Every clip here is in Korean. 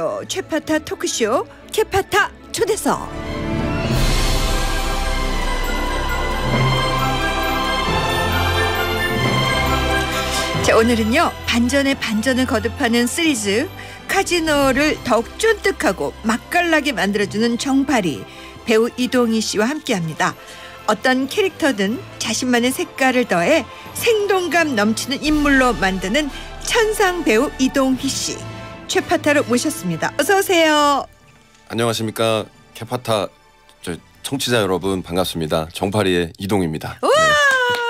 라디오 최파타 토크쇼 캐파타 초대석 자 오늘은요 반전에 반전을 거듭하는 시리즈 카지노를 더욱 쫀득하고 맛깔나게 만들어주는 정파리 배우 이동희 씨와 함께합니다. 어떤 캐릭터든 자신만의 색깔을 더해 생동감 넘치는 인물로 만드는 천상 배우 이동희 씨. 최파타를 모셨습니다. 어서 오세요. 안녕하십니까 캐파타 저 청취자 여러분 반갑습니다. 정파리의 이동입니다. 네.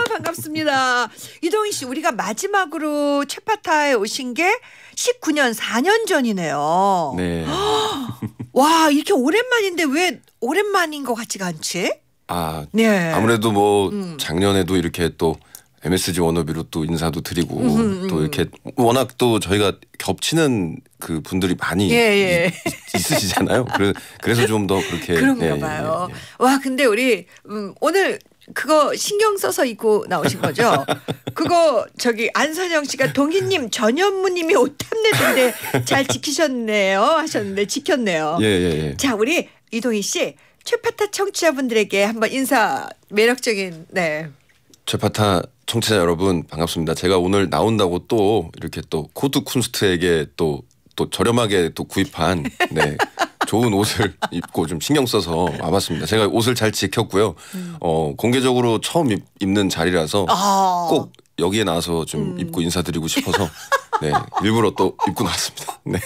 반갑습니다. 이동희 씨 우리가 마지막으로 최파타에 오신 게 19년 4년 전이네요. 네. 와 이렇게 오랜만인데 왜 오랜만인 것 같지가 않지? 아, 네. 아무래도 뭐 음. 작년에도 이렇게 또 MSG 워너비로 또 인사도 드리고 음흠, 음, 또 음. 이렇게 워낙 또 저희가 겹치는 그 분들이 많이 예, 예. 있, 있으시잖아요. 그래, 서좀 더 그렇게 그런가 예, 봐요. 예, 예. 와 근데 우리 음, 오늘 그거 신경 써서 입고 나오신 거죠? 그거 저기 안선영 씨가 동희님 전현무님이 옷 탐내던데 잘 지키셨네요 하셨는데 지켰네요. 예, 예, 예. 자 우리 이동희 씨 최파타 청취자분들에게 한번 인사 매력적인 네. 최파타 청취자 여러분 반갑습니다. 제가 오늘 나온다고 또 이렇게 또 코드 쿤스트에게 또 또 저렴하게 또 구입한 네 좋은 옷을 입고 좀 신경 써서 와봤습니다. 제가 옷을 잘 지켰고요. 음. 어 공개적으로 처음 입, 는 자리라서 아꼭 여기에 나와서 좀 음. 입고 인사드리고 싶어서 네 일부러 또 입고 나왔습니다. 네.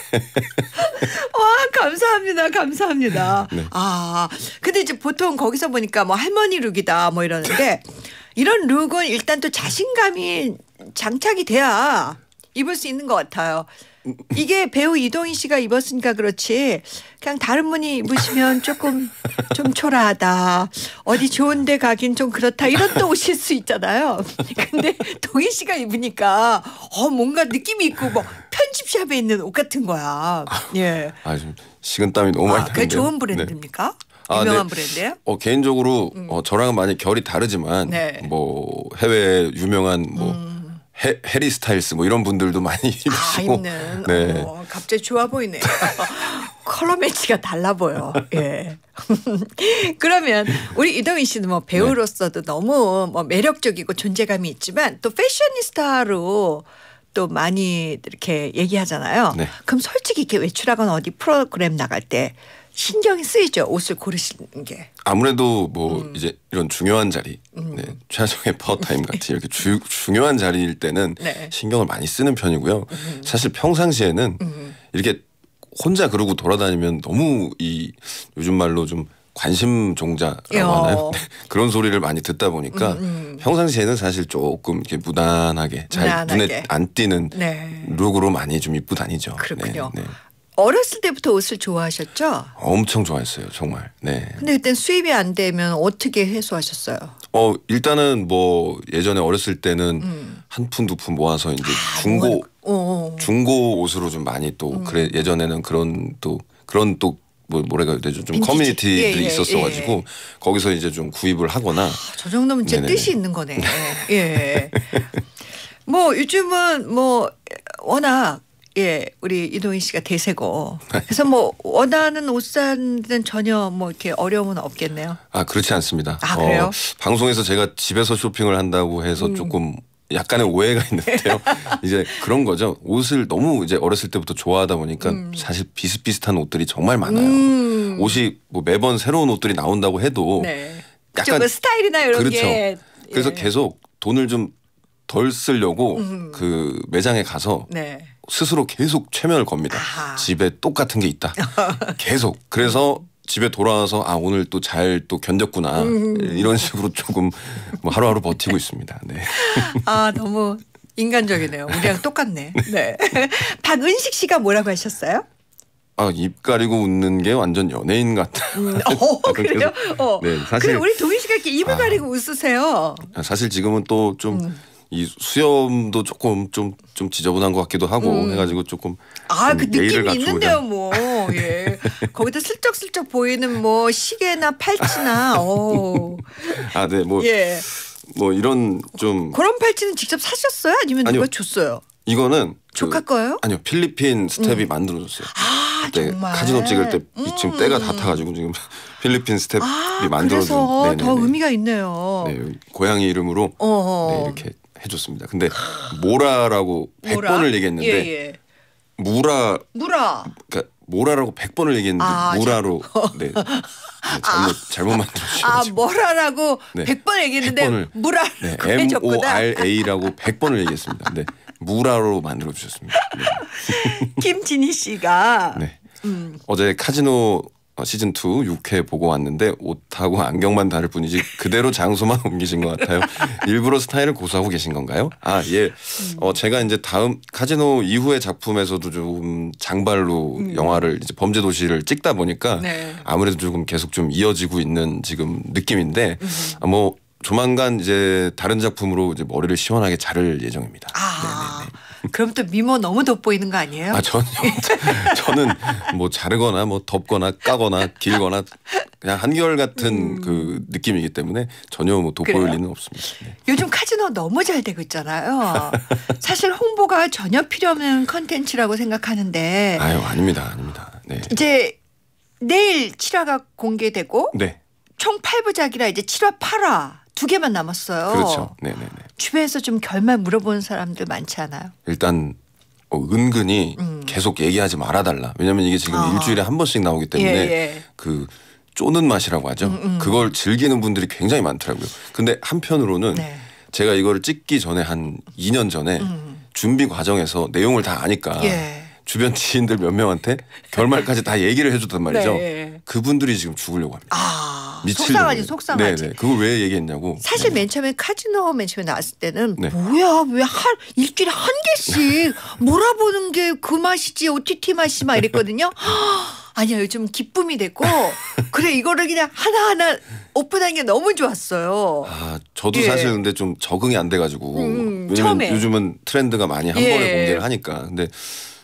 와 감사합니다, 감사합니다. 네. 아 근데 이제 보통 거기서 보니까 뭐 할머니 룩이다 뭐 이러는데 이런 룩은 일단 또 자신감이 장착이 돼야 입을 수 있는 것 같아요. 이게 배우 이동희 씨가 입었으니까 그렇지 그냥 다른 분이 입으시면 조금 좀 초라하다 어디 좋은데 가긴 좀 그렇다 이런 또 오실 수 있잖아요 근데 동희 씨가 입으니까 어 뭔가 느낌이 있고 뭐 편집샵에 있는 옷 같은 거야 예. 아 지금 식은땀이 너무 많이 나는데 아, 그게 좋은 네. 브랜드입니까? 네. 유명한 아, 네. 브랜드예요? 어, 개인적으로 음. 어, 저랑은 많이 결이 다르지만 네. 뭐 해외 유명한 뭐 음. 해, 리 스타일스 뭐 이런 분들도 많이 입으시고 아, 네. 어, 갑자기 좋아 보이네 컬러 매치가 달라 보여. 예. 그러면 우리 이동희 씨는 뭐 배우로서도 네. 너무 뭐 매력적이고 존재감이 있지만 또 패셔니스타로 또 많이 이렇게 얘기하잖아요. 네. 그럼 솔직히 이렇게 외출하거나 어디 프로그램 나갈 때 신경이 쓰이죠 옷을 고르시는 게 아무래도 뭐 음. 이제 이런 중요한 자리 음. 네, 최종의 파워타임 같은 이렇게 주, 중요한 자리일 때는 네. 신경을 많이 쓰는 편이고요 음. 사실 평상시에는 음. 이렇게 혼자 그러고 돌아다니면 너무 이 요즘 말로 좀 관심 종자라고 여. 하나요? 네, 그런 소리를 많이 듣다 보니까 음, 음 평상시에는 사실 조금 이렇게 무난하게 잘 무난하게. 눈에 안 띄는 네. 룩으로 많이 좀 입고 다니죠. 네, 그렇군요. 네, 네. 어렸을 때부터 옷을 좋아하셨죠? 엄청 좋아했어요, 정말. 네. 근데 그땐 수입이 안 되면 어떻게 해소하셨어요? 어, 일단은 뭐 예전에 어렸을 때는 음. 한 푼, 두 푼 모아서 이제 아, 중고 어, 어. 중고 옷으로 좀 많이 또 음. 그래 예전에는 그런 또 그런 또 뭐래가 되죠 좀 커뮤니티들이 예, 예, 있었어가지고 예, 예. 거기서 이제 좀 구입을 하거나 아, 저 정도면 제 뜻이 있는 거네. 네. 예. 뭐 요즘은 뭐 워낙 예, 우리 이동희 씨가 대세고. 네. 그래서 뭐 원하는 옷 사는 전혀 뭐 이렇게 어려움은 없겠네요. 아 그렇지 않습니다. 아 그래요? 어, 방송에서 제가 집에서 쇼핑을 한다고 해서 음. 조금 약간의 오해가 있는데요. 이제 그런 거죠. 옷을 너무 이제 어렸을 때부터 좋아하다 보니까 음. 사실 비슷비슷한 옷들이 정말 많아요. 음. 옷이 뭐 매번 새로운 옷들이 나온다고 해도 네. 약간 그 스타일이나 이런 그렇죠. 게 그래서 예. 계속 돈을 좀 덜 쓰려고 음. 그 매장에 가서 네. 스스로 계속 최면을 겁니다. 아하. 집에 똑같은 게 있다. 계속. 그래서 집에 돌아와서 아 오늘 또 잘또 또 견뎠구나 음. 이런 식으로 조금 뭐 하루하루 버티고 있습니다. 네. 아 너무 인간적이네요. 우리랑 똑같네. 네. 박은식 씨가 뭐라고 하셨어요? 아, 입 가리고 웃는 게 완전 연예인 같다. 음, 어, 그래요? 어. 네, 사실 그래, 우리 동희 씨가 이렇게 입을 아, 가리고 웃으세요. 아, 사실 지금은 또좀 음. 이 수염도 조금 좀, 좀 지저분한 것 같기도 하고 음. 해가지고 조금 아 그 느낌이 있는데요 뭐 예. 거기다 슬쩍슬쩍 보이는 뭐 시계나 팔찌나 어 아네뭐뭐 예. 뭐 이런 좀 그런 팔찌는 직접 사셨어요 아니면 아니요. 누가 줬어요 이거는 그 조카 그, 거예요 아니요 필리핀 스텝이 음. 만들어줬어요 아 정말 카지노 찍을 때 음. 지금 때가 음. 다 타가지고 지금 필리핀 스텝이 아, 만들어준 서더 네, 네, 네. 의미가 있네요 네, 고양이 이름으로 네, 이렇게 해줬습니다. 근데 모라라고 100번을 얘기했는데 예, 예. 무라 무라 그러니까 모라라고 100번을 얘기했는데 아, 무라로 네. 네. 잘못 아, 잘못 만들었죠. 아, 모라라고 100번 얘기했는데 100번을, 무라 네, M O R A라고 100번을 얘기했습니다. 근데 네, 무라로 만들어 주셨습니다. 네. 김진희 씨가 네. 음. 어제 카지노 어, 시즌 2 6회 보고 왔는데 옷하고 안경만 다를 뿐이지 그대로 장소만 옮기신 것 같아요. 일부러 스타일을 고수하고 계신 건가요? 아 예. 어 제가 이제 다음 카지노 이후의 작품에서도 좀 장발로 음. 영화를 이제 범죄 도시를 찍다 보니까 네. 아무래도 조금 계속 좀 이어지고 있는 지금 느낌인데 음. 뭐 조만간 이제 다른 작품으로 이제 머리를 시원하게 자를 예정입니다. 아, 그럼 또 미모 너무 돋보이는 거 아니에요? 아 전혀. 저는 뭐 자르거나 뭐 덮거나 까거나 길거나 그냥 한결 같은 음. 그 느낌이기 때문에 전혀 뭐 돋보일 리는 없습니다. 네. 요즘 카지노 너무 잘 되고 있잖아요. 사실 홍보가 전혀 필요 없는 컨텐츠라고 생각하는데. 아유 아닙니다, 아닙니다. 네. 이제 내일 7화가 공개되고 네. 총 8부작이라 이제 7화 8화 두 개만 남았어요. 그렇죠. 네네네. 네, 네. 주변에서 좀 결말 물어보는 사람들 많지 않아요? 일단 어, 은근히 음. 계속 얘기하지 말아달라. 왜냐면 이게 지금 아. 일주일에 한 번씩 나오기 때문에 예, 예. 그 쪼는 맛이라고 하죠. 음, 음. 그걸 즐기는 분들이 굉장히 많더라고요. 근데 한편으로는 네. 제가 이거를 찍기 전에 한 2년 전에 음. 준비 과정에서 내용을 다 아니까 예. 주변 지인들 몇 명한테 결말까지 다 얘기를 해줬단 말이죠. 네. 그분들이 지금 죽으려고 합니다. 아. 미칠 속상하지 속상하지. 네네. 그걸 왜 얘기했냐고. 사실 네. 맨 처음에 카지노 맨 처음에 나왔을 때는 네. 뭐야 왜한 일주일에 한 개씩 몰아보는 게 그 맛이지 OTT 맛이 막 이랬거든요. 아니야 요즘 기쁨이 됐고 그래 이거를 그냥 하나하나 오픈한 게 너무 좋았어요. 아 저도 예. 사실 근데 좀 적응이 안 돼가지고 음, 음 왜냐면 처음에. 요즘은 트렌드가 많이 한 예. 번에 공개를 하니까 근데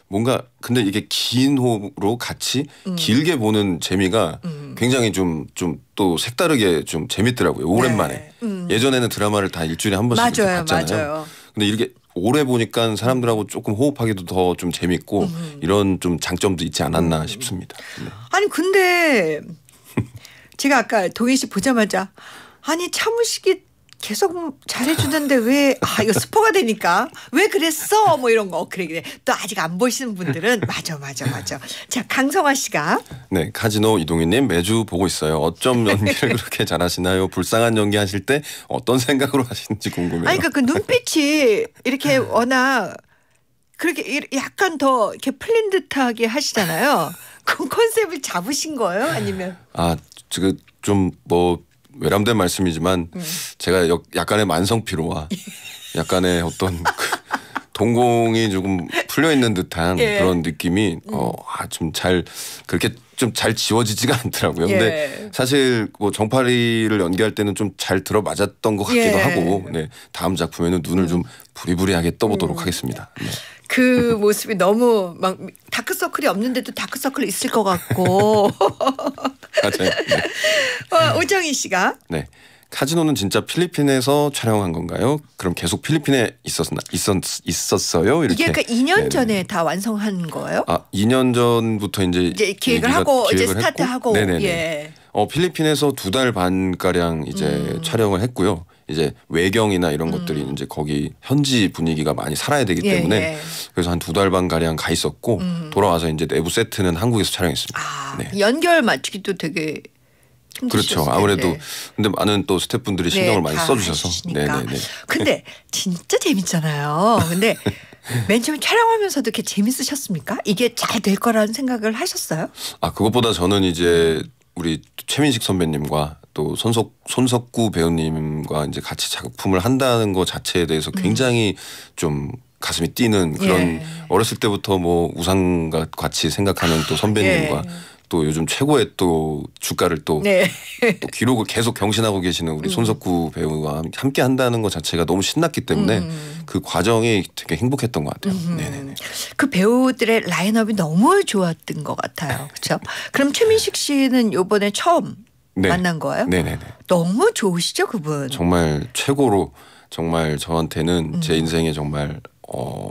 뭔가 근데 이게 긴 호흡으로 같이 음. 길게 보는 재미가 음. 굉장히 좀 좀 또 색다르게 좀 재밌더라고요. 오랜만에. 네. 음. 예전에는 드라마를 다 일주일에 한 번씩 맞아요, 봤잖아요. 맞아요. 근데 이렇게 오래 보니까 사람들하고 조금 호흡하기도 더 좀 재밌고 음. 이런 좀 장점도 있지 않았나 음. 싶습니다. 네. 아니 근데 제가 아까 동희 씨 보자마자 아니 차무식이 계속 잘해주는데 왜, 아, 이거 스포가 되니까. 왜 그랬어? 뭐 이런 거. 그래, 그래. 또 아직 안 보시는 분들은, 맞아, 맞아, 맞아. 자, 강성화 씨가. 네, 카지노 이동희님 매주 보고 있어요. 어쩜 연기를 그렇게 잘하시나요? 불쌍한 연기 하실 때 어떤 생각으로 하시는지 궁금해요. 아니, 그러니까 그 눈빛이 이렇게 워낙 그렇게 약간 더 이렇게 풀린 듯하게 하시잖아요. 그 컨셉을 잡으신 거예요? 아니면? 아, 지금 그 좀뭐 외람된 말씀이지만 음. 제가 약간의 만성 피로와 약간의 어떤 그 동공이 조금 풀려 있는 듯한 예. 그런 느낌이 음. 어, 아, 좀 잘 그렇게 좀 잘 지워지지가 않더라고요. 예. 근데 사실 뭐 정파리를 연기할 때는 좀 잘 들어 맞았던 것 같기도 예. 하고 네, 다음 작품에는 눈을 음. 좀 부리부리하게 떠보도록 음. 하겠습니다. 네. 그 모습이 너무 막 다크서클이 없는데도 다크서클 있을 것 같고. 맞아요. 네. 어, 오정희 씨가 네. 카지노는 진짜 필리핀에서 촬영한 건가요? 그럼 계속 필리핀에 있었나 있었 있었어요? 이렇게 이게 그러니까 2년 네네. 전에 다 완성한 거예요? 아, 2년 전부터 이제, 이제 기획을 하고 기획을 이제 스타트하고 예. 어, 필리핀에서 두 달반 가량 이제 음. 촬영을 했고요. 이제 외경이나 이런 음. 것들이 이제 거기 현지 분위기가 많이 살아야 되기 예, 때문에 예, 예. 그래서 한 두 달반 가량 가 있었고 음. 돌아와서 이제 내부 세트는 한국에서 촬영했습니다. 아, 네. 연결 맞추기도 되게 그렇죠. 아무래도 근데 많은 또 스태프분들이 네, 신경을 많이 써주셔서. 네네네. 네, 네. 근데 진짜 재밌잖아요. 근데 맨 처음에 촬영하면서도 이렇게 재밌으셨습니까? 이게 잘 될 거라는 생각을 하셨어요? 아 그것보다 저는 이제 우리 최민식 선배님과 또 손석 손석구 배우님과 이제 같이 작품을 한다는 것 자체에 대해서 음. 굉장히 음. 좀 가슴이 뛰는 그런 예. 어렸을 때부터 뭐 우상과 같이 생각하는 또 선배님과 예. 또 요즘 최고의 또 주가를 또, 네. 또 기록을 계속 경신하고 계시는 우리 음. 손석구 배우와 함께 한다는 것 자체가 너무 신났기 때문에 음. 음. 그 과정이 되게 행복했던 것 같아요. 음. 네네그 배우들의 라인업이 너무 좋았던 것 같아요. 그렇죠? 그럼 최민식 씨는 요번에 처음 네. 만난 거예요? 네네네. 너무 좋으시죠 그분. 정말 최고로 정말 저한테는 제 음. 인생에 정말 어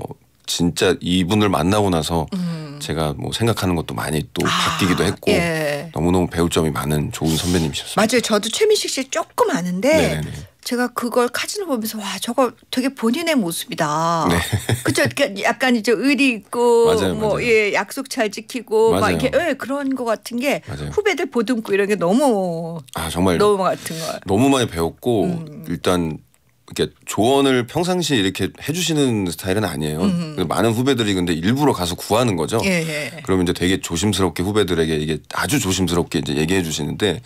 진짜 이분을 만나고 나서 음. 제가 뭐 생각하는 것도 많이 또 아, 바뀌기도 했고 예. 너무너무 배울 점이 많은 좋은 선배님이셨어요. 맞아요. 저도 최민식 씨 조금 아는데 네네네. 제가 그걸 카지노 보면서 와 저거 되게 본인의 모습이다. 네. 그렇죠. 약간 이제 의리 있고 뭐예 약속 잘 지키고 맞아요. 막 이렇게 예, 그런 거 같은 게 맞아요. 후배들 보듬고 이런 게 너무 아 정말 너무 같은 거 너무 많이 배웠고 음. 일단 이렇게 조언을 평상시에 이렇게 해주시는 스타일은 아니에요. 음흠. 많은 후배들이 근데 일부러 가서 구하는 거죠. 예, 예. 그러면 이제 되게 조심스럽게 후배들에게 이게 아주 조심스럽게 이제 얘기해 주시는데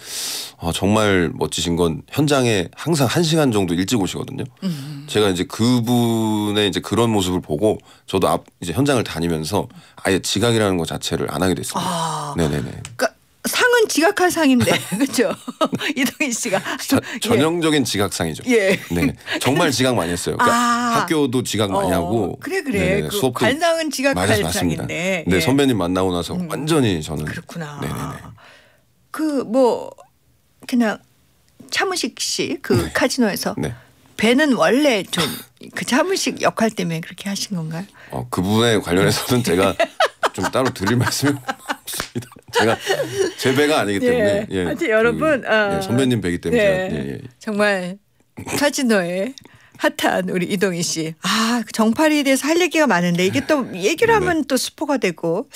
어, 정말 멋지신 건 현장에 항상 한 시간 정도 일찍 오시거든요. 음흠. 제가 이제 그분의 이제 그런 모습을 보고 저도 앞 이제 현장을 다니면서 아예 지각이라는 것 자체를 안 하게 됐습니다. 아, 네네네. 그러니까 상은 지각한 상인데 그렇죠 이동희 씨가 자, 예. 전형적인 예. 지각상이죠. 예. 네, 정말 지각 많이 했어요. 그러니까 아 학교도 지각 많이 어, 하고 그래 그래 네, 네, 그 수업도 관상은 지각할 상인데. 네 예. 선배님 만나고 나서 음. 완전히 저는 그렇구나. 네네네. 그뭐 그냥 차무식 씨그 네. 카지노에서 네. 배는 원래 좀 그 차무식 역할 때문에 그렇게 하신 건가요? 어 그분에 관련해서는 제가 좀 따로 드릴 말씀 없습니다. 제가 제 배가 아니기 예. 때문에. 예. 하여튼 여러분 그, 어. 예, 아, 선배님 배기 때문에 예. 제가, 네. 예, 예. 정말 카지노에 핫한 우리 이동희 씨. 아정팔이에 그 대해서 할 얘기가 많은데 이게 또 얘기를 하면 네. 또 스포가 되고.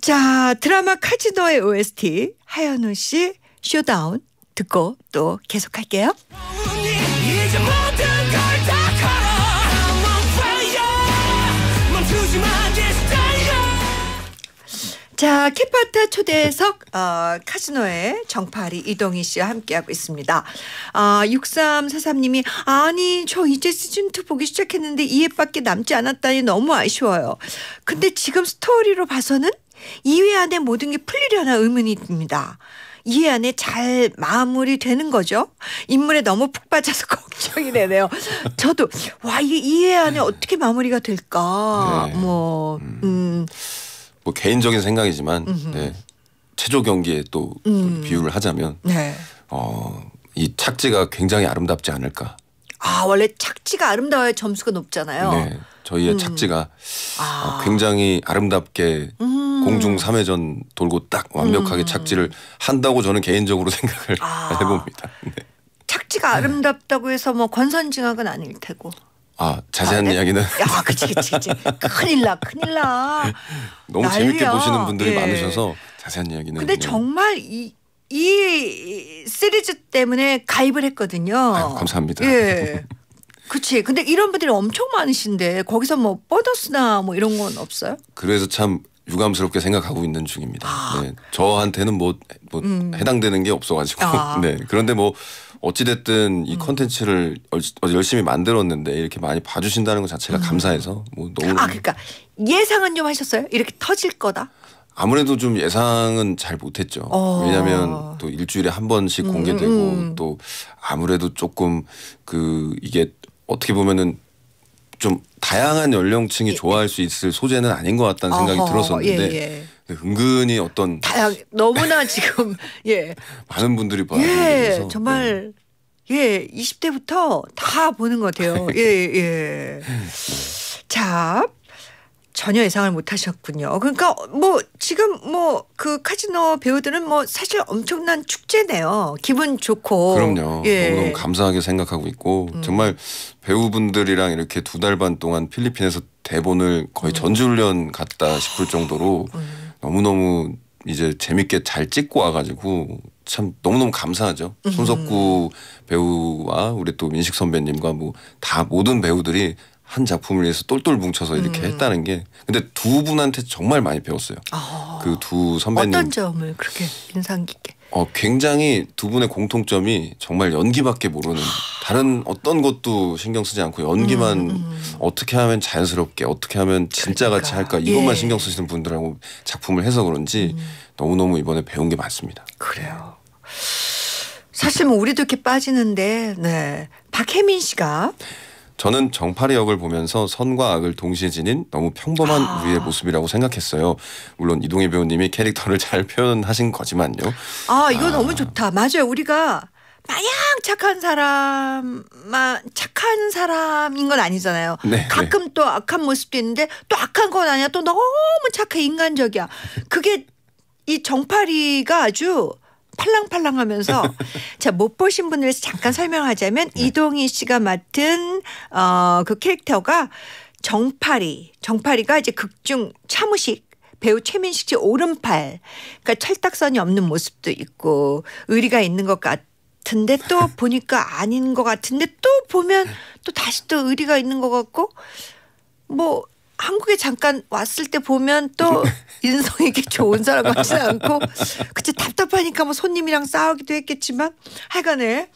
자 드라마 카지노의 OST 하현우 씨 쇼다운 듣고 또 계속할게요. 자, 캐파타 초대석 어, 카지노의 정파리 이동희 씨와 함께하고 있습니다. 아, 6343님이 아니 저 이제 시즌2 보기 시작했는데 2회밖에 남지 않았다니 너무 아쉬워요. 근데 지금 스토리로 봐서는 2회 안에 모든 게 풀리려나 의문이 듭니다. 2회 안에 잘 마무리되는 거죠. 인물에 너무 푹 빠져서 걱정이 되네요. 저도 와 이게 2회 안에 네. 어떻게 마무리가 될까 네. 뭐 음. 음. 뭐 개인적인 생각이지만 네, 체조 경기에 또 음. 비유를 하자면 네. 어, 이 착지가 굉장히 아름답지 않을까. 아 원래 착지가 아름다워야 점수가 높잖아요. 네, 저희의 음. 착지가 어, 아. 굉장히 아름답게 음. 공중 3회전 돌고 딱 완벽하게 음. 착지를 한다고 저는 개인적으로 생각을 아. 해봅니다. 네. 착지가 아름답다고 해서 뭐 권선징악은 아닐 테고. 아 자세한 아, 네? 이야기는 야 그치 그치 그치 큰일 나 큰일 나 너무 난리야. 재밌게 보시는 분들이 예. 많으셔서 자세한 이야기는 근데 정말 이, 이 시리즈 때문에 가입을 했거든요. 아유, 감사합니다. 예. 그치. 근데 이런 분들이 엄청 많으신데 거기서 뭐 버더스나 뭐 이런 건 없어요? 그래서 참 유감스럽게 생각하고 있는 중입니다. 아. 네. 저한테는 뭐, 뭐 음. 해당되는 게 없어가지고. 아. 네. 그런데 뭐 어찌됐든 이 음. 컨텐츠를 열심히 만들었는데 이렇게 많이 봐주신다는 것 자체가 음. 감사해서 뭐 너무 아 그러니까 예상은 좀 하셨어요? 이렇게 터질 거다? 아무래도 좀 예상은 잘 못했죠. 어. 왜냐하면 또 일주일에 한 번씩 음, 공개되고 음, 음, 또 아무래도 조금 그 이게 어떻게 보면은 좀 다양한 연령층이 예, 예. 좋아할 수 있을 소재는 아닌 것 같다는 생각이 어허, 들었었는데 예, 예. 네, 은근히 어떤 다 너무나 지금 예 많은 분들이 봐요. 예, 정말 네. 예 20대부터 다 보는 것 같아요. 예 예. 자. 전혀 예상을 못 하셨군요. 그러니까 뭐 지금 뭐 그 카지노 배우들은 뭐 사실 엄청난 축제네요. 기분 좋고. 그럼요. 예. 너무 감사하게 생각하고 있고 음. 정말 배우분들이랑 이렇게 두 달 반 동안 필리핀에서 대본을 거의 음. 전주훈련 갔다 싶을 정도로 음. 너무너무 이제 재밌게 잘 찍고 와가지고 참 너무너무 감사하죠. 음. 손석구 배우와 우리 또 민식 선배님과 뭐 다 모든 배우들이 한 작품을 위해서 똘똘 뭉쳐서 이렇게 음. 했다는 게 근데 두 분한테 정말 많이 배웠어요. 아. 그두 선배님 어떤 점을 그렇게 인상 깊게? 어, 굉장히 두 분의 공통점이 정말 연기밖에 모르는 다른 어떤 것도 신경 쓰지 않고 연기만 음, 음. 어떻게 하면 자연스럽게 어떻게 하면 진짜 그러니까. 같이 할까 이것만 예. 신경 쓰시는 분들하고 작품을 해서 그런지 음. 너무너무 이번에 배운 게 많습니다. 그래요. 사실 뭐 우리도 이렇게 빠지는데 네. 박혜민 씨가 저는 정파리 역을 보면서 선과 악을 동시에 지닌 너무 평범한 아. 우리의 모습이라고 생각했어요. 물론 이동희 배우님이 캐릭터를 잘 표현하신 거지만요. 아 이거 아. 너무 좋다. 맞아요. 우리가 마냥 착한 사람만 착한 사람인 건 아니잖아요. 네, 네. 가끔 네. 또 악한 모습도 있는데 또 악한 건 아니야. 또 너무 착해 인간적이야. 그게 이 정파리가 아주 팔랑팔랑하면서 자 못 보신 분을 위해서 잠깐 설명하자면 네. 이동희 씨가 맡은 어, 그 캐릭터가 정파리 정파리가 이제 극중 차무식 배우 최민식 씨 오른팔 그러니까 철딱선이 없는 모습도 있고 의리가 있는 것 같. 같은데 또 보니까 아닌 것 같은데 또 보면 네. 또 다시 또 의리가 있는 것 같고 뭐 한국에 잠깐 왔을 때 보면 또 인성 에게 좋은 사람 같지 않고 그치 답답하니까 뭐 손님이랑 싸우기도 했겠지만 하여간에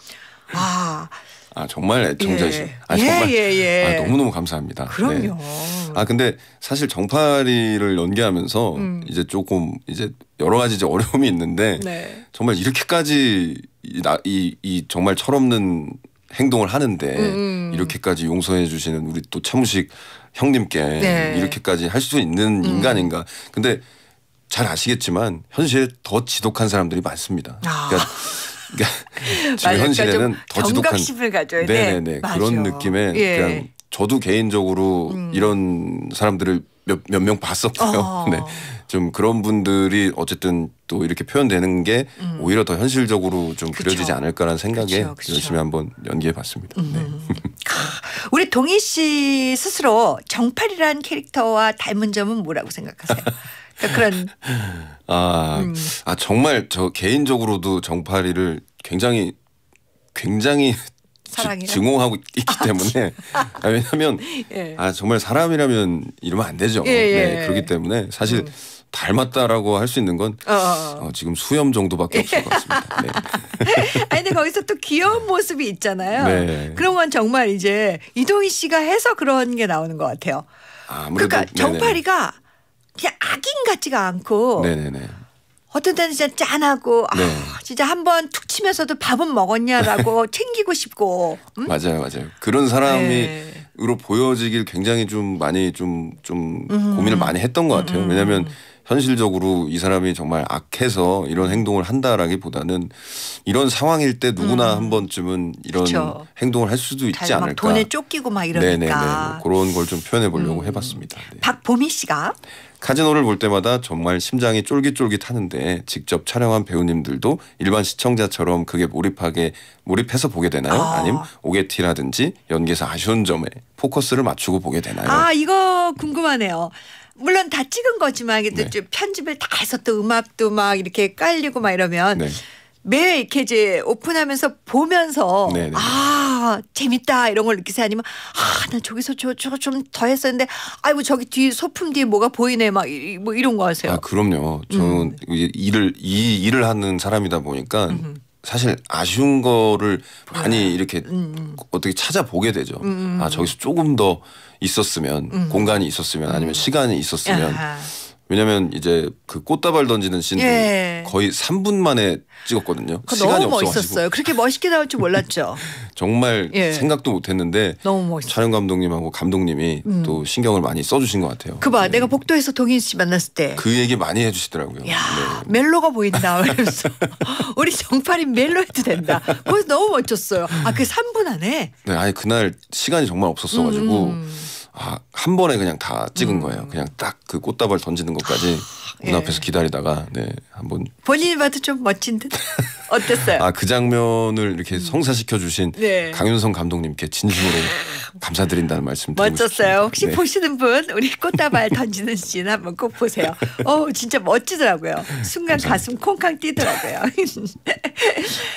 와. 아. 아 정말 애청자이신. 예. 아 예, 예, 예. 아, 너무 너무 감사합니다. 그럼요. 네. 아 근데 사실 정파리를 연기하면서 음. 이제 조금 이제 여러 가지 이제 어려움이 있는데 네. 정말 이렇게까지 이이 이 정말 철없는 행동을 하는데 음, 음. 이렇게까지 용서해 주시는 우리 또참우식 형님께 네. 이렇게까지 할 수 있는 음. 인간인가. 근데 잘 아시겠지만 현실에 더 지독한 사람들이 많습니다. 그러니까 아. 그러니까, 그러니까 지금 현실에는 더 지독한 네. 네네네 맞 그런 느낌에 예. 그냥 저도 개인적으로 음. 이런 사람들을 몇몇 명 봤었고요. 어. 네. 좀 그런 분들이 어쨌든 또 이렇게 표현되는 게 음. 오히려 더 현실적으로 좀 그쵸. 그려지지 않을까라는 생각에 그쵸, 그쵸. 열심히 한번 연기해 봤습니다. 네. 음. 네. 우리 동희 씨 스스로 정팔이라는 캐릭터와 닮은 점은 뭐라고 생각하세요? 그러니까 그런 아, 음. 아 정말 저 개인적으로도 정팔이를 굉장히 굉장히 사랑이 증오하고 있기 때문에 아, 왜냐하면 예. 아 정말 사람이라면 이러면 안 되죠. 예, 예. 네, 그렇기 때문에 사실 음. 닮았다라고 할 수 있는 건 어, 어, 어. 어, 지금 수염 정도밖에 없을 것 같습니다. 네. 아니 근데 거기서 또 귀여운 모습이 있잖아요. 네. 그런 건 정말 이제 이동희 씨가 해서 그런 게 나오는 것 같아요. 아무래도, 그러니까 정팔이가 그냥 악인 같지가 않고 네네네. 어떤 때는 진짜 짠하고 아, 네. 아, 진짜 한 번 툭 치면서도 밥은 먹었냐라고 챙기고 싶고. 음? 맞아요, 맞아요. 그런 사람이 네. 으로 보여지길 굉장히 좀 많이 좀좀 좀 음. 고민을 많이 했던 것 같아요. 음, 음, 왜냐하면 현실적으로 이 사람이 정말 악해서 이런 행동을 한다라기보다는 이런 상황일 때 누구나 음. 한 번쯤은 이런 그쵸. 행동을 할 수도 있지 않을까. 돈에 쫓기고 막 이러니까. 네네네. 뭐 그런 걸 좀 표현해 보려고 음. 해봤습니다. 네. 박보미 씨가 카지노를 볼 때마다 정말 심장이 쫄깃쫄깃하는데 직접 촬영한 배우님들도 일반 시청자처럼 그게 몰입하게 몰입해서 보게 되나요? 아. 아님 오게티라든지 연기에서 아쉬운 점에 포커스를 맞추고 보게 되나요? 아 이거 궁금하네요. 물론 다 찍은 거지만 그래도 네. 편집을 다 해서 또 음악도 막 이렇게 깔리고 막 이러면 네. 매일 이렇게 이제 오픈하면서 보면서 네네. 네, 네. 아 재밌다 이런 걸 느끼세요 아니면 아나 저기서 저 저 좀 더 했었는데 아이고 저기 뒤 소품 뒤에 뭐가 보이네 막 뭐 이런 거 하세요? 아 그럼요. 저는 음. 일을 이 일을 하는 사람이다 보니까 음흠. 사실 아쉬운 거를 많이 이렇게 음, 음. 어떻게 찾아보게 되죠. 음. 음 아 음. 저기서 조금 더 있었으면 음. 공간이 있었으면 아니면 음. 시간이 있었으면 아하. 왜냐면 이제 그 꽃다발 던지는 씬 예. 거의 3분 만에 찍었거든요. 시간이 너무 없어가지고. 멋있었어요. 그렇게 멋있게 나올 줄 몰랐죠. 정말 예. 생각도 못했는데 너무 멋있. 촬영 감독님하고 감독님이 음. 또 신경을 많이 써주신 것 같아요. 그봐 네. 내가 복도에서 동인 씨 만났을 때 그 얘기 많이 해주시더라고요. 야 네. 멜로가 보인다. 그래서 우리 정팔이 멜로 해도 된다. 그래서 너무 멋졌어요. 아그 3분 안에. 네, 아니 그날 시간이 정말 없었어가지고. 음. 음. 아, 한 번에 그냥 다 찍은 음. 거예요. 그냥 딱 그 꽃다발 던지는 것까지 아, 눈앞에서 기다리다가 네, 한번 본인이 봐도 좀 멋진 듯. 어땠어요? 아, 그 장면을 이렇게 음. 성사시켜 주신 네. 강윤성 감독님께 진심으로 감사드린다는 말씀 드리고 멋졌어요. 싶습니다. 혹시 네. 보시는 분 우리 꽃다발 던지는 씬 한번 꼭 보세요. 어, 진짜 멋지더라고요. 순간 감사합니다. 가슴 콩캉 뛰더라고요.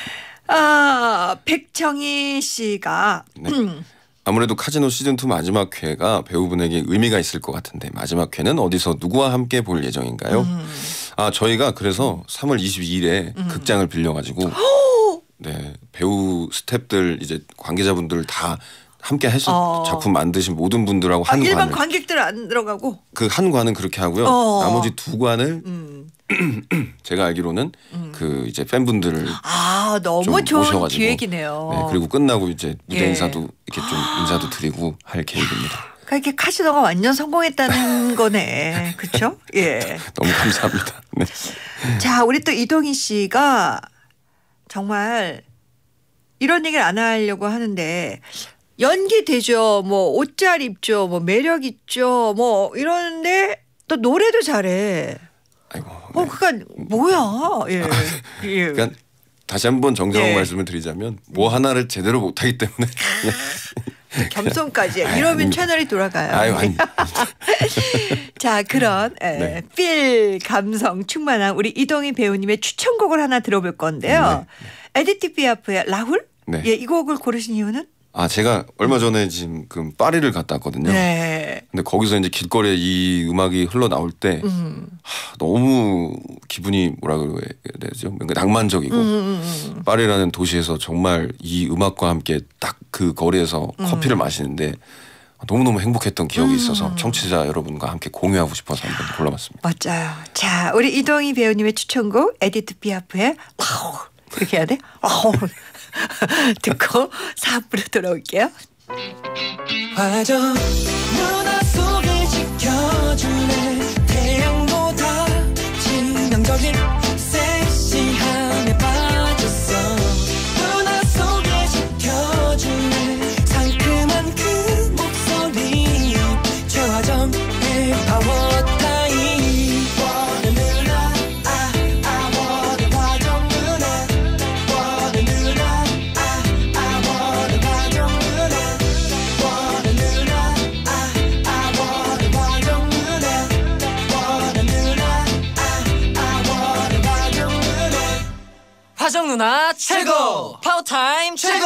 아, 백정희 씨가 네. 아무래도 카지노 시즌2 마지막 회가 배우분에게 의미가 있을 것 같은데 마지막 회는 어디서 누구와 함께 볼 예정인가요? 음. 아 저희가 그래서 3월 22일에 음. 극장을 빌려가지고 네 배우 스탭들 이제 관계자분들 다 함께 해서 어. 작품 만드신 모든 분들하고 아, 한 아, 일반 관을 관객들 안 들어가고 그 한 관은 그렇게 하고요. 어. 나머지 두 관을 음. 제가 알기로는 음. 그 이제 팬분들을 아 너무 좋은 모셔가지고. 기획이네요. 네, 그리고 끝나고 이제 무대 예. 인사도 이렇게 좀 아. 인사도 드리고 할 계획입니다. 그러니까 이렇게 카지노가 완전 성공했다는 거네, 그렇죠? 예. 너무 감사합니다. 네. 자, 우리 또 이동희 씨가 정말 이런 얘기를 안 하려고 하는데 연기 되죠. 뭐 옷 잘 입죠. 뭐 매력 있죠. 뭐 이러는데 또 노래도 잘해. 아이고. 어, 네. 그니까 뭐야? 예. 아, 예. 그러니까 다시 한번 정정한 예. 말씀을 드리자면 뭐 하나를 제대로 못하기 때문에 겸손까지 이러면 아유, 채널이 돌아가요. 아유, 자 그런 예, 네. 필 감성 충만한 우리 이동희 배우님의 추천곡을 하나 들어볼 건데요. 네. 에디티 피아프의 라훌. 네. 예, 이 곡을 고르신 이유는? 아 제가 얼마 전에 지금 그 파리를 갔다 왔거든요. 네. 근데 거기서 이제 길거리에 이 음악이 흘러 나올 때 음. 하, 너무 기분이 뭐라 그래야 되죠? 뭔가 낭만적이고 음. 음, 음, 음. 파리라는 도시에서 정말 이 음악과 함께 딱 그 거리에서 커피를 마시는데 너무너무 행복했던 기억이 있어서 청취자 여러분과 함께 공유하고 싶어서 한번 골라봤습니다. 멋져요. 자 우리 이동희 배우님의 추천곡 에디트 피아프의 라우 이렇게 해야 돼? 라우 듣고 4부로 돌아올게요. 최정 누나 최고! 파워타임 최고!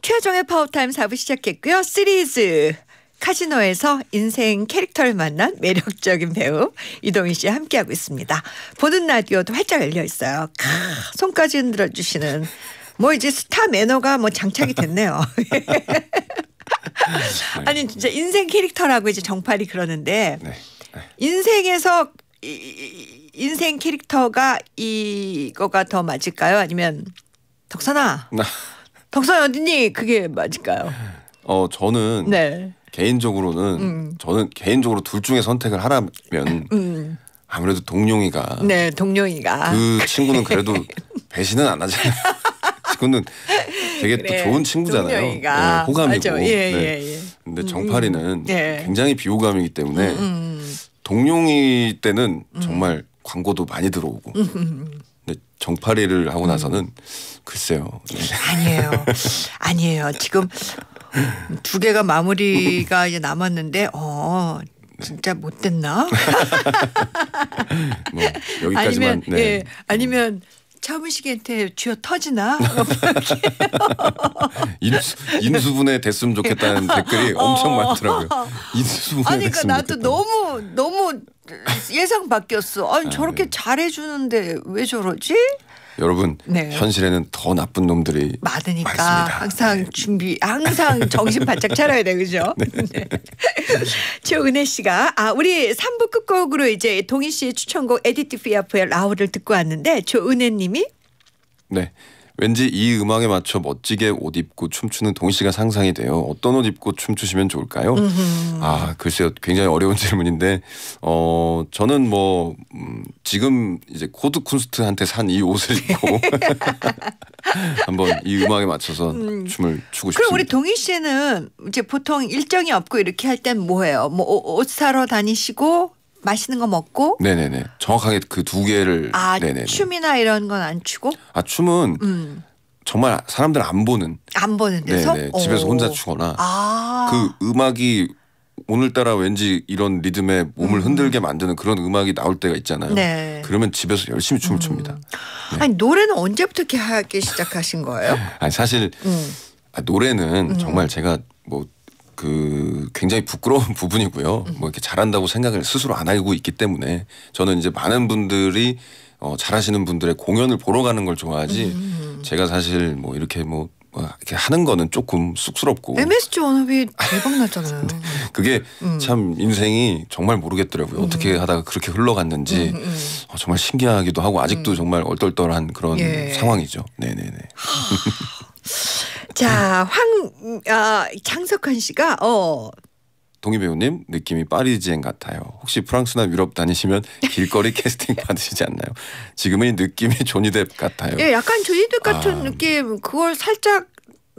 최정의 파워타임 4부 시작했고요. 시리즈 카지노에서 인생 캐릭터를 만난 매력적인 배우 이동희 씨와 함께하고 있습니다. 보는 라디오도 활짝 열려 있어요. 캬, 손까지 흔들어 주시는 뭐 이제 스타 매너가 뭐 장착이 됐네요. 아니 진짜 인생 캐릭터라고 이제 정팔이 그러는데 네. 네. 인생에서 인생 캐릭터가 이거가 더 맞을까요? 아니면 덕선아, 덕선 어디니? 그게 맞을까요? 어 저는 네. 개인적으로는 음. 저는 개인적으로 둘 중에 선택을 하라면 음. 아무래도 동룡이가 네 동룡이가 그 친구는 그래도 배신은 안 하잖아요. 그는 되게 그래, 또 네, 좋은 친구잖아요. 동명이가. 네, 호감이고. 예, 네. 예, 예. 근데 음, 정팔이는 음. 굉장히 비호감이기 때문에 음, 음, 동룡이 때는 음. 정말 광고도 많이 들어오고. 음, 음, 음. 근데 정파리를 하고 나서는 글쎄요. 아니에요. 아니에요. 지금 두 개가 마무리가 이제 남았는데 어 네. 진짜 못 됐나? 뭐 여기까지만 아니면, 네. 예, 아니면 차문식한테 쥐어 터지나? 인수, 인수분해 됐으면 좋겠다는 댓글이 어. 엄청 많더라고요. 인수분해 아니 그러니까 나도 너무 너무 예상 바뀌었어. 아니 아, 저렇게 네. 잘해주는데 왜 저러지? 여러분 네. 현실에는 더 나쁜 놈들이 많으니까 많습니다. 항상 네. 준비 항상 정신 바짝 차려야 돼 그죠? 네. 네. 최은혜 씨가 아 우리 3부 끝곡으로 이제 동희 씨의 추천곡 에디트 피아프의 라우를 듣고 왔는데 조은혜 님이 네. 왠지 이 음악에 맞춰 멋지게 옷 입고 춤추는 동희씨가 상상이 돼요. 어떤 옷 입고 춤추시면 좋을까요? 음흠. 아 글쎄요, 굉장히 어려운 질문인데 어 저는 뭐 음, 지금 이제 코드 쿤스트한테 산 이 옷을 입고 한번 이 음악에 맞춰서 음. 춤을 추고 싶습니다. 그럼 우리 동희 씨는 이제 보통 일정이 없고 이렇게 할 땐 뭐해요? 뭐 옷 사러 다니시고 맛있는 거 먹고 네네네. 정확하게 그 두 개를 아 네네네. 춤이나 이런 건 안 추고 아 춤은 음. 정말 사람들 안 보는 안 보는 데서 네네. 집에서 오. 혼자 추거나 아. 그 음악이 오늘따라 왠지 이런 리듬에 몸을 음. 흔들게 만드는 그런 음악이 나올 때가 있잖아요. 네. 그러면 집에서 열심히 춤을 음. 춥니다. 네. 아니 노래는 언제부터 이렇게 하기 시작하신 거예요? 아니 사실 음. 아, 노래는 음. 정말 제가 뭐그 굉장히 부끄러운 부분이고요. 뭐 이렇게 잘한다고 생각을 스스로 안 알고 있기 때문에 저는 이제 많은 분들이 어 잘하시는 분들의 공연을 보러 가는 걸 좋아하지 제가 사실 뭐 이렇게 뭐, 뭐 이렇게 하는 거는 조금 쑥스럽고 MSG 워너비 대박 났잖아요. 네. 그게 음. 참 인생이 정말 모르겠더라고요. 음. 어떻게 하다가 그렇게 흘러갔는지 음, 음, 음, 어, 정말 신기하기도 하고 아직도 정말 얼떨떨한 그런 예. 상황이죠. 네네네. 자, 황 아, 장석환 씨가 어 동희 배우님 느낌이 파리지엔 같아요. 혹시 프랑스나 유럽 다니시면 길거리 캐스팅 받으시지 않나요? 지금은 느낌이 조니뎁 같아요. 예, 약간 조니뎁 같은 아. 느낌. 그걸 살짝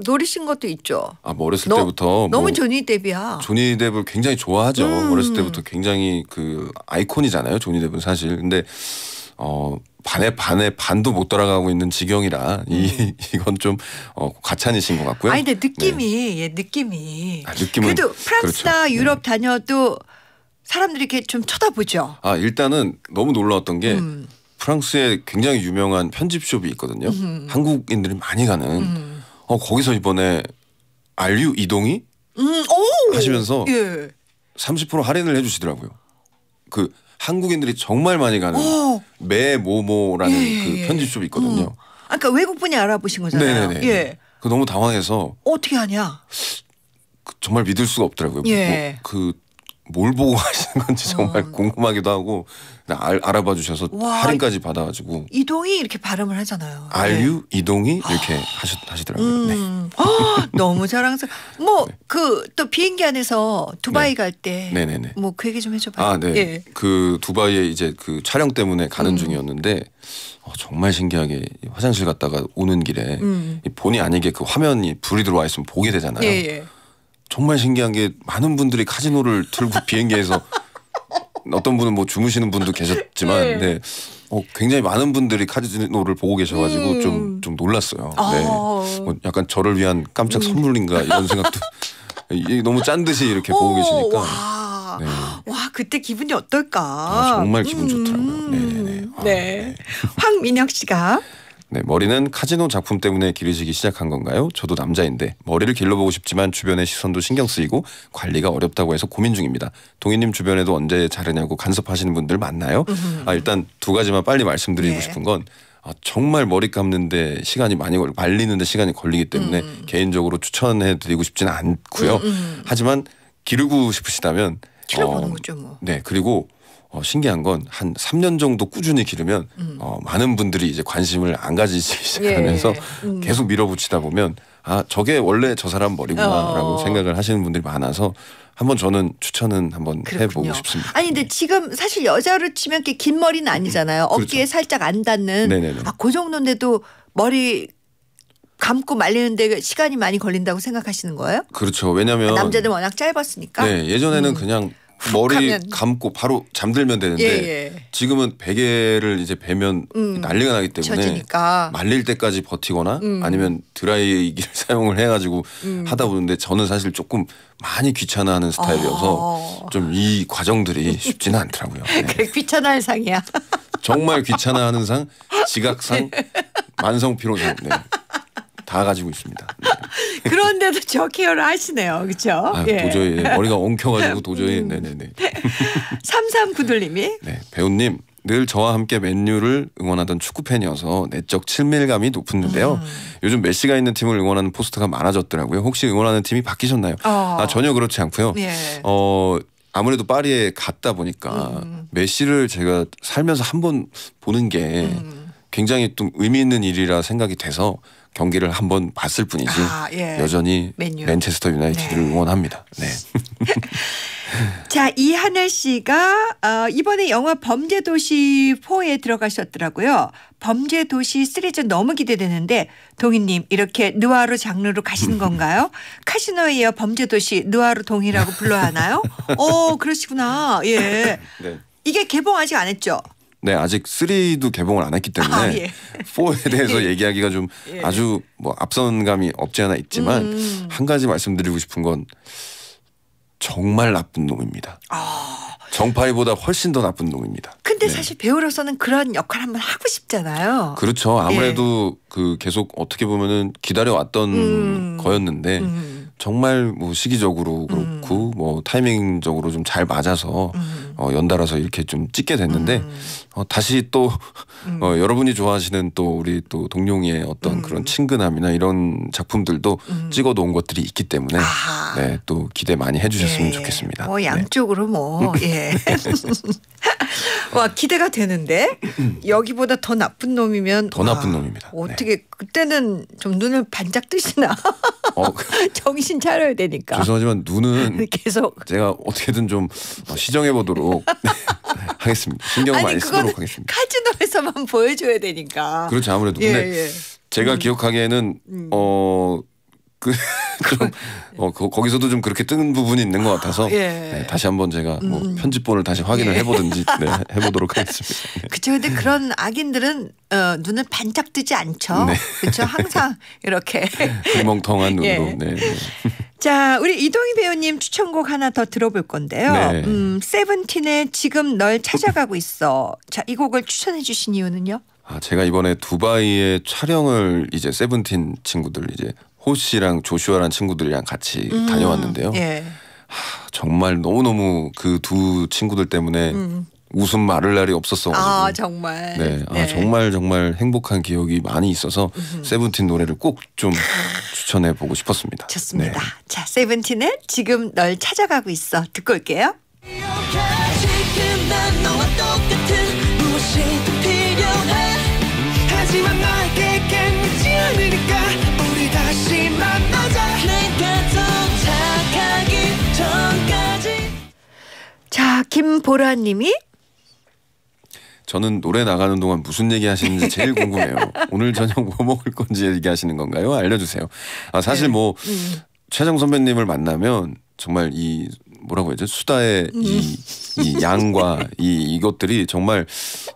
노리신 것도 있죠. 아, 뭐 어렸을 너, 때부터 뭐 너무 조니뎁이야. 조니뎁을 굉장히 좋아하죠. 음. 어렸을 때부터 굉장히 그 아이콘이잖아요. 조니뎁은 사실. 근데 어 반에 반에 반도 못 돌아가고 있는 지경이라 이 음. 이건 좀 어, 과찬이신 것 같고요. 아니 근데 느낌이 네. 예 느낌이. 아, 느낌은 그래도 그렇죠. 프랑스나 그렇죠. 유럽 네. 다녀도 사람들이 이렇게 좀 쳐다보죠. 아 일단은 너무 놀라웠던 게 음. 프랑스에 굉장히 유명한 편집숍이 있거든요. 음. 한국인들이 많이 가는. 음. 어 거기서 이번에 알류 이동이 음, 하시면서 예. 30% 할인을 해주시더라고요. 그 한국인들이 정말 많이 가는 오. 어. 매모모라는 예, 예, 그 예, 예. 편집숍이 있거든요. 어. 아까 외국분이 알아보신 거잖아요. 네네네. 예. 그 너무 당황해서 어떻게 하냐? 정말 믿을 수가 없더라고요. 뭐 예. 뭐그 뭘 보고 하시는 건지 정말 어. 궁금하기도 하고 알, 아봐 주셔서 와, 할인까지 받아가지고 이동이 이렇게 발음을 하잖아요. 알유 네. 이동이 이렇게 아. 하시, 하시더라고요. 네. 음. 네. 아, 너무 자랑스러. 워 뭐, 뭐그 네. 또 비행기 안에서 두바이 네. 갈때 뭐 그 얘기 좀 해줘봐요. 아 네. 예. 그 두바이에 이제 그 촬영 때문에 가는 음. 중이었는데 어, 정말 신기하게 화장실 갔다가 오는 길에 음. 본의 아니게 그 화면이 불이 들어와 있으면 보게 되잖아요. 예, 예. 정말 신기한 게 많은 분들이 카지노를 들고 비행기에서 어떤 분은 뭐 주무시는 분도 계셨지만 네. 네. 어, 굉장히 많은 분들이 카지노를 보고 계셔가지고 좀좀 음. 좀 놀랐어요. 아. 네. 뭐 약간 저를 위한 깜짝 음. 선물인가 이런 생각도 너무 짠 듯이 이렇게 오, 보고 계시니까. 와. 네. 와 그때 기분이 어떨까? 아, 정말 기분 음. 좋더라고요. 네, 네네네. 아, 네. 네. 황민혁 씨가 네, 머리는 카지노 작품 때문에 길어지기 시작한 건가요? 저도 남자인데 머리를 길러보고 싶지만 주변의 시선도 신경 쓰이고 관리가 어렵다고 해서 고민 중입니다. 동희님 주변에도 언제 자르냐고 간섭하시는 분들 많나요? 아, 일단 두 가지만 빨리 말씀드리고 네. 싶은 건 아, 정말 머리 감는데 시간이 많이 걸 말리는데 시간이 걸리기 때문에 음. 음. 개인적으로 추천해드리고 싶지는 않고요. 음. 음, 음. 하지만 기르고 싶으시다면 길러보는 어, 거죠 뭐. 네 그리고 어, 신기한 건 한 3년 정도 꾸준히 기르면 음. 어, 많은 분들이 이제 관심을 안 가지시기 예. 시작하면서 예. 음. 계속 밀어붙이다 보면 아 저게 원래 저 사람 머리구나라고 어. 생각을 하시는 분들이 많아서 한번 저는 추천은 한번 그렇군요. 해보고 싶습니다. 아니 근데 네. 지금 사실 여자로 치면 이렇게 긴 머리는 아니잖아요. 음, 어깨에 그렇죠. 살짝 안 닿는 네네 아, 그 정도인데도 머리 감고 말리는데 시간이 많이 걸린다고 생각하시는 거예요? 그렇죠. 아, 왜냐하면 남자들 워낙 짧았으니까. 네, 예전에는 음. 그냥 머리 하면. 감고 바로 잠들면 되는데 예, 예. 지금은 베개를 이제 베면 음, 난리가 나기 때문에 젖으니까. 말릴 때까지 버티거나 음. 아니면 드라이기를 사용을 해가지고 음. 하다 보는데 저는 사실 조금 많이 귀찮아하는 스타일이어서 아. 좀이 과정들이 쉽지는 않더라고요. 네. 귀찮아할 상이야. 정말 귀찮아하는 상, 지각상, 네. 만성 피로상. 네. 다 가지고 있습니다. 네. 그런데도 저 케어를 하시네요. 그렇죠? 아, 예. 도저히 머리가 엉켜가지고 도저히 음. 네네네. 3391님이 네, 배우님 늘 저와 함께 맨유를 응원하던 축구 팬이어서 내적 친밀감이 높았는데요. 음. 요즘 메시가 있는 팀을 응원하는 포스트가 많아졌더라고요. 혹시 응원하는 팀이 바뀌셨나요? 어. 아, 전혀 그렇지 않고요. 예. 어 아무래도 파리에 갔다 보니까 음. 메시를 제가 살면서 한 번 보는 게 음. 굉장히 좀 의미 있는 일이라 생각이 돼서 경기를 한 번 봤을 뿐이지 아, 예. 여전히 맨유. 맨체스터 유나이티드를 네. 응원합니다. 네. 자 이하늘 씨가 어, 이번에 영화 범죄도시 4에 들어가셨더라고요. 범죄도시 시리즈 너무 기대되는데 동희님 이렇게 누아르 장르로 가시는 건가요? 카시노에 이어 범죄도시 누아르 동이라고 불러야 하나요? 어 그러시구나. 예. 네. 이게 개봉 아직 안 했죠? 네, 아직 3도 개봉을 안 했기 때문에 아, 예. 4에 대해서 예. 얘기하기가 좀 예. 아주 뭐 앞선 감이 없지 않아 있지만 음. 한 가지 말씀드리고 싶은 건 정말 나쁜 놈입니다. 아. 정파이보다 훨씬 더 나쁜 놈입니다. 근데 네. 사실 배우로서는 그런 역할 한번 하고 싶잖아요. 그렇죠. 예. 아무래도 그 계속 어떻게 보면은 기다려왔던 음. 거였는데 음. 정말 뭐 시기적으로 음. 그렇고 음. 뭐 타이밍적으로 좀 잘 맞아서 음. 어 연달아서 이렇게 좀 찍게 됐는데 음. 어, 다시 또 음. 어, 여러분이 좋아하시는 또 우리 또 동룡이의 어떤 음. 그런 친근함이나 이런 작품들도 음. 찍어 놓은 것들이 있기 때문에 아. 네, 또 기대 많이 해주셨으면 예. 좋겠습니다. 뭐 네. 양쪽으로 네. 뭐 음. 예. 와 기대가 되는데 음. 여기보다 더 나쁜 놈이면 더 와, 나쁜 놈입니다. 네. 어떻게 네. 그때는 좀 눈을 반짝 뜨시나? 어, 정신 차려야 되니까. 죄송하지만 눈은 계속 제가 어떻게든 좀 시정해 보도록 네, 하겠습니다. 신경 아니, 많이 쓰도록 하도록 하겠습니다. 카지노에서만 보여줘야 되니까. 그렇죠 아무래도 예, 근데 예. 제가 음. 기억하기에는 음. 어. 그 그럼 어 거기서도 좀 그렇게 뜨는 부분이 있는 것 같아서 예. 네, 다시 한번 제가 뭐 음. 편집본을 다시 확인을 예. 해보든지 네, 해보도록 하겠습니다. 그렇죠. 근데 그런 악인들은 어, 눈을 반짝 뜨지 않죠. 네. 그렇죠. 항상 이렇게 불멍텅한 예. 눈으로. 네. 네. 자, 우리 이동희 배우님 추천곡 하나 더 들어볼 건데요. 네. 음, 세븐틴의 지금 널 찾아가고 있어. 자, 이 곡을 추천해 주신 이유는요? 아, 제가 이번에 두바이에 촬영을 이제 세븐틴 친구들 이제 호시랑 조슈아라는 친구들이랑 같이 음, 다녀왔는데요. 예. 하, 정말 너무너무 그 두 친구들 때문에 음. 웃음 마를 날이 없었어아 정말 네, 아, 네. 정말 정말 행복한 기억이 많이 있어서 세븐틴 노래를 꼭좀 아. 추천해 보고 싶었습니다. 좋습니다. 네. 자 세븐틴의 지금 널 찾아가고 있어 듣고 올게요. 자, 김보라님이 저는 노래 나가는 동안 무슨 얘기 하시는지 제일 궁금해요. 오늘 저녁 뭐 먹을 건지 얘기하시는 건가요? 알려주세요. 아, 사실 뭐 네. 음. 최정 선배님을 만나면 정말 이 뭐라고 해야죠? 되 수다의 음. 이, 이 양과 이 이것들이 정말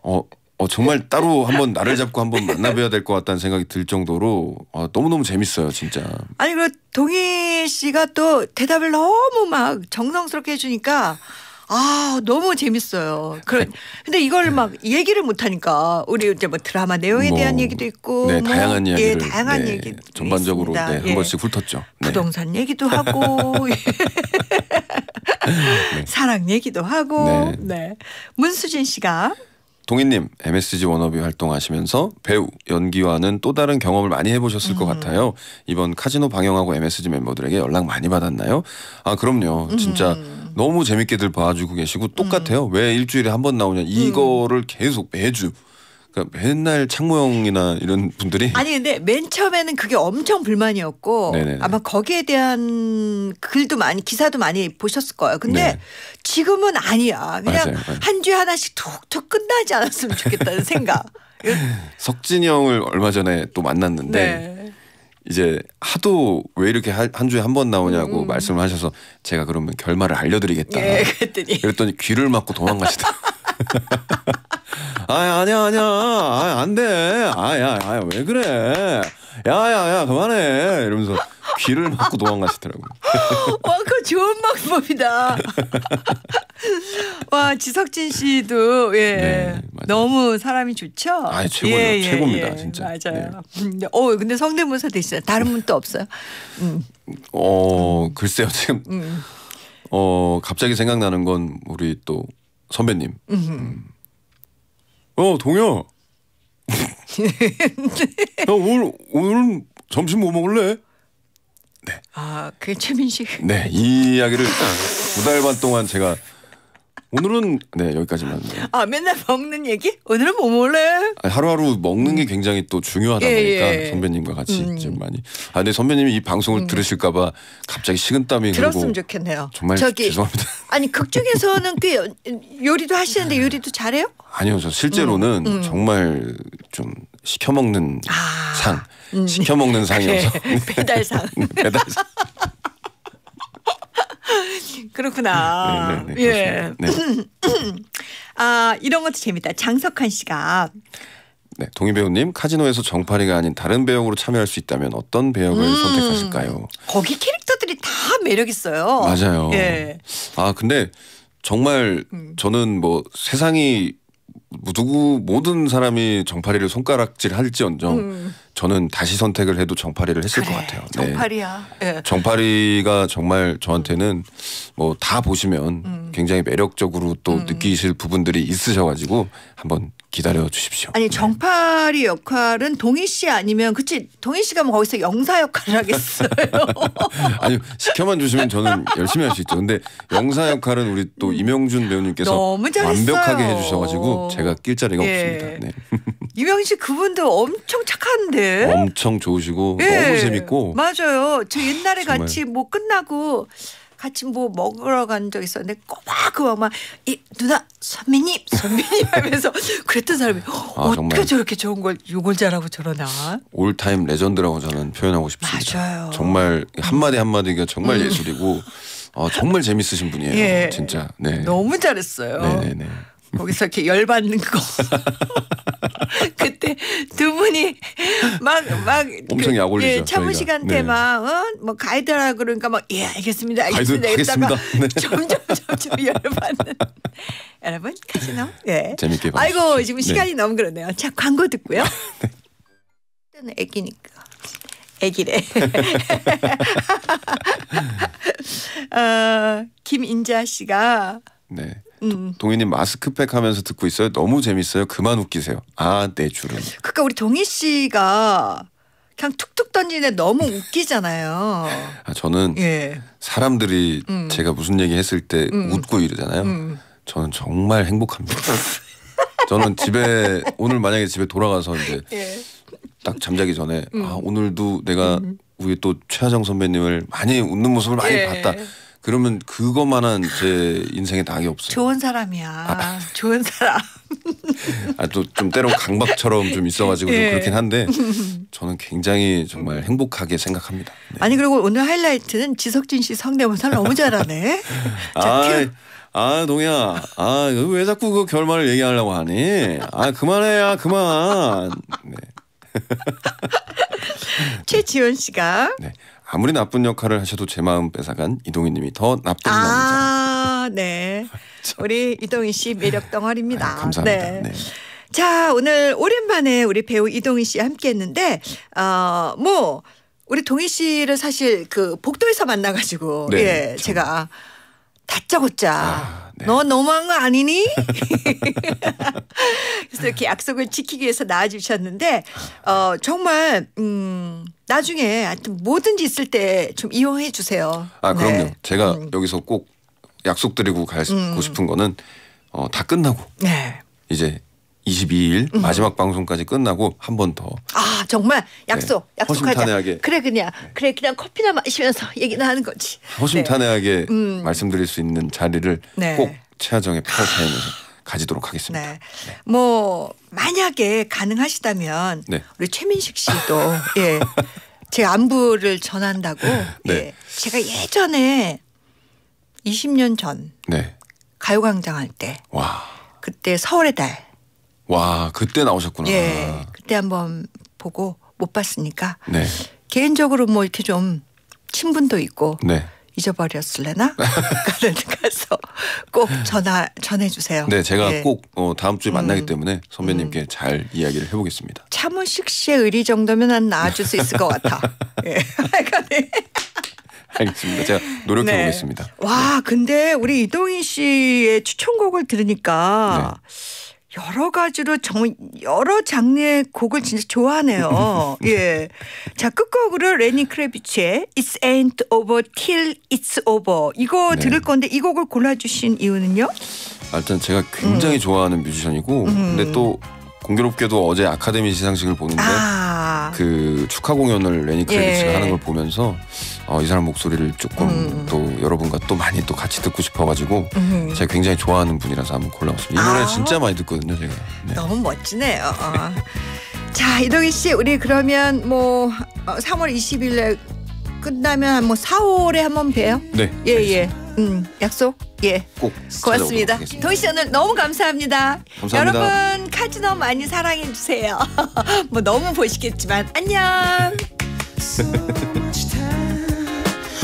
어, 어 정말 따로 한번 나를 잡고 한번 만나봐야 될 것 같다는 생각이 들 정도로 어, 너무너무 재밌어요 진짜. 아니 그 동희 씨가 또 대답을 너무 막 정성스럽게 해주니까 아 너무 재밌어요. 그런 그, 데 이걸 네. 막 얘기를 못 하니까 우리 이제 뭐 드라마 내용에 뭐, 대한 얘기도 있고 네, 뭐, 다양한 예, 이야기를 예, 다양한 네, 얘기 전반적으로 네, 한 예. 번씩 훑었죠. 네. 부동산 얘기도 하고 예. 네. 사랑 얘기도 하고 네. 문수진 씨가 동인님 MSG 워너비 활동하시면서 배우 연기와는 또 다른 경험을 많이 해보셨을 음. 것 같아요. 이번 카지노 방영하고 MSG 멤버들에게 연락 많이 받았나요? 아 그럼요. 진짜 음. 너무 재밌게들 봐주고 계시고 똑같아요. 음. 왜 일주일에 한 번 나오냐 음. 이거를 계속 매주 그러니까 맨날 창모형이나 이런 분들이 아니 근데 맨 처음에는 그게 엄청 불만이었고 네네네. 아마 거기에 대한 글도 많이 기사도 많이 보셨을 거예요. 근데 네. 지금은 아니야. 그냥 네. 한 주에 하나씩 툭툭 끝나지 않았으면 좋겠다는 생각. 석진이 형을 얼마 전에 또 만났는데 네. 이제 하도 왜 이렇게 한, 주에 한 번 나오냐고 음. 말씀을 하셔서 제가 그러면 결말을 알려드리겠다. 예, 그랬더니. 그랬더니 귀를 막고 도망가시다. 아 아니야 아니야 아, 안 돼. 아야 아야 왜 그래? 야야야 그만해 이러면서 귀를 막고 도망가시더라고요. 와, 그 좋은 방법이다. 와, 지석진 씨도 예 네, 너무 사람이 좋죠. 아, 최고요, 예, 예, 최고입니다, 예, 진짜. 맞아요. 네. 음, 네. 어, 근데 성대모사 되시요 다른 분 또 없어요? 음. 어, 글쎄요, 지금 음. 어 갑자기 생각나는 건 우리 또 선배님. 음. 어동요형 오늘 오늘 점심 뭐 먹을래? 네. 아, 그 최민식. 네, 이 이야기를 두 달 반 동안 제가 오늘은 네 여기까지만. 아 맨날 먹는 얘기? 오늘은 뭐 먹을래? 아, 하루하루 먹는 게 굉장히 또 중요하다 예, 보니까 예. 선배님과 같이 음. 좀 많이. 아 근데 선배님이 이 방송을 음. 들으실까봐 갑자기 식은땀이 들었으면 좋겠네요. 정말 저기, 죄송합니다. 아니 극 중에서는 꽤 요리도 하시는데 요리도 잘해요? 아니요 저 실제로는 음. 음. 정말 좀 시켜 먹는 아. 상 음. 시켜 먹는 상이어서 배달상 네, 배달상. 네, 그렇구나. 네네, 네, 네, 예. 네. 아 이런 것도 재밌다. 장석환 씨가. 네, 동희 배우님 카지노에서 정파리가 아닌 다른 배역으로 참여할 수 있다면 어떤 배역을 음, 선택하실까요? 거기 캐릭터들이 다 매력 있어요. 맞아요. 예. 아 근데 정말 음. 저는 뭐 세상이 누구 모든 사람이 정파리를 손가락질 할지언정 음. 저는 다시 선택을 해도 정파리를 했을 그래, 것 같아요. 네. 정파리야. 네. 정파리가 정말 저한테는 뭐 다 보시면 음. 굉장히 매력적으로 또 음. 느끼실 부분들이 있으셔가지고 한번 기다려 주십시오. 아니 네. 정파리 역할은 동희 씨 아니면 그치 동희 씨가 뭐 거기서 영사 역할을 하겠어요. 아니 시켜만 주시면 저는 열심히 할 수 있죠. 근데 영사 역할은 우리 또 임영준 배우님께서 완벽하게 해주셔가지고 제가 낄 자리가 예. 없습니다. 네. 이명희 씨 그분도 엄청 착한데. 엄청 좋으시고 예. 너무 재밌고. 맞아요. 저 옛날에 같이 뭐 끝나고 같이 뭐 먹으러 간 적 있었는데 꼬박꼬박 그 막이 누나 선배님 선배님 하면서 그랬던 사람이 아, 어떻게 정말. 저렇게 좋은 걸 요걸 잘하고 저러나 올타임 레전드라고 저는 표현하고 싶습니다. 맞아요. 정말 음. 한마디 한마디가 정말 음. 예술이고 어, 정말 재밌으신 분이에요. 예. 진짜. 네. 너무 잘했어요. 네네네. 네, 네. 거기서 이렇게 열받는 거. 그때 두 분이 막, 막. 그 엄청 그, 약올리죠. 예, 차무 씨한테 네. 막, 어? 뭐 가이드라 그러니까 막, 예, 알겠습니다. 알겠습니다. 가 알겠습니다. 네. 점점, 점점 열받는. 여러분, 카지노. 예. 재밌게 봐 아이고, 지금 네. 시간이 네. 너무 그러네요. 자, 광고 듣고요. 네. 때는 애기니까. 애기래. 어, 김인자 씨가. 네. 음. 동희님 마스크팩 하면서 듣고 있어요. 너무 재밌어요. 그만 웃기세요. 아, 내 주름. 그러니까 우리 동희 씨가 그냥 툭툭 던지네 너무 음. 웃기잖아요. 아, 저는 예. 사람들이 음. 제가 무슨 얘기 했을 때 음. 웃고 이러잖아요. 음. 저는 정말 행복합니다. 저는 집에 오늘 만약에 집에 돌아가서 이제 예. 딱 잠자기 전에 음. 아 오늘도 내가 우리 또 최하정 선배님을 많이 웃는 모습을 많이 예. 봤다. 그러면 그것만한 제 인생에 낙이 없어요. 좋은 사람이야. 아. 좋은 사람. 아, 또좀 때론 강박처럼 좀 있어가지고 예. 좀 그렇긴 한데 저는 굉장히 정말 행복하게 생각합니다. 네. 아니 그리고 오늘 하이라이트는 지석진 씨 성대모사 너무 잘하네. 자, 아, 동이야. 아, 왜 자꾸 그 결말을 얘기하려고 하니? 아, 그만해야 그만. 네. 최지원 씨가 네. 아무리 나쁜 역할을 하셔도 제 마음 뺏어간 이동희님이 더 나쁜 아, 남자. 아, 네. 우리 이동희 씨 매력 덩어리입니다. 아유, 감사합니다. 네. 네. 자, 오늘 오랜만에 우리 배우 이동희 씨 함께했는데, 어, 뭐 우리 동희 씨를 사실 그 복도에서 만나가지고, 네, 예, 참. 그렇죠. 제가 다짜고짜. 아. 네. 너 너무한 거 아니니? 그래서 이렇게 약속을 지키기 위해서 나와주셨는데, 어, 정말, 음, 나중에 하여튼 뭐든지 있을 때 좀 이용해 주세요. 아 네. 그럼요. 네. 제가 음. 여기서 꼭 약속드리고 가고 음. 싶은 거는 어, 다 끝나고 네. 이제 22일 음. 마지막 방송까지 끝나고 한 번 더. 아 정말 약속 네. 약속하자. 허심탄회하게. 그래 그냥 네. 그래 그냥 커피나 마시면서 얘기나 하는 거지. 허심탄회하게 네. 음. 말씀드릴 수 있는 자리를 꼭 최하정의 파워타임에서. 가지도록 하겠습니다. 네. 네. 뭐 만약에 가능하시다면 네. 우리 최민식 씨도 예. 제 안부를 전한다고 네. 예. 제가 예전에 20년 전 네. 가요광장 할 때 그때 서울의 달. 와 그때 나오셨구나. 예, 그때 한번 보고 못 봤으니까 네. 개인적으로 뭐 이렇게 좀 친분도 있고 잊어버렸을래나? 가서 꼭 전화 전해주세요. 네, 제가 네. 꼭 어, 다음 주에 만나기 음. 때문에 선배님께 음. 잘 이야기를 해보겠습니다. 차문식 씨의 의리 정도면 난 나아줄 수 있을 것 같아. 예. 네. 알겠습니다. 제가 노력해 네. 보겠습니다. 네. 근데 우리 이동희 씨의 추천곡을 들으니까. 네. 여러 가지로 정말 여러 장르의 곡을 진짜 좋아하네요. 예. 자 끝곡으로 레니 크레비치의 It's Ain't Over Till It's Over 이거 네. 들을 건데 이 곡을 골라주신 이유는요? 일단 제가 굉장히 음. 좋아하는 뮤지션이고 음. 근데 또 공교롭게도 어제 아카데미 시상식을 보는데 아. 그 축하 공연을 레니 크레비치가 예. 하는 걸 보면서 어, 이 사람 목소리를 조금 음. 또 여러분과 또 많이 또 같이 듣고 싶어가지고 음. 제가 굉장히 좋아하는 분이라서 한번 골라봤습니다. 이 노래 아. 진짜 많이 듣거든요, 제가. 네. 너무 멋지네요. 어. 자, 이동희 씨, 우리 그러면 뭐 3월 어, 20일에 끝나면 뭐 4월에 한번 봬요. 네. 예, 예. 알겠습니다. 예. 음, 약속. 예. 꼭 고맙습니다. 동희 씨 오늘 너무 감사합니다. 감사합니다. 여러분 카지노 많이 사랑해 주세요. 뭐 너무 보시겠지만 안녕.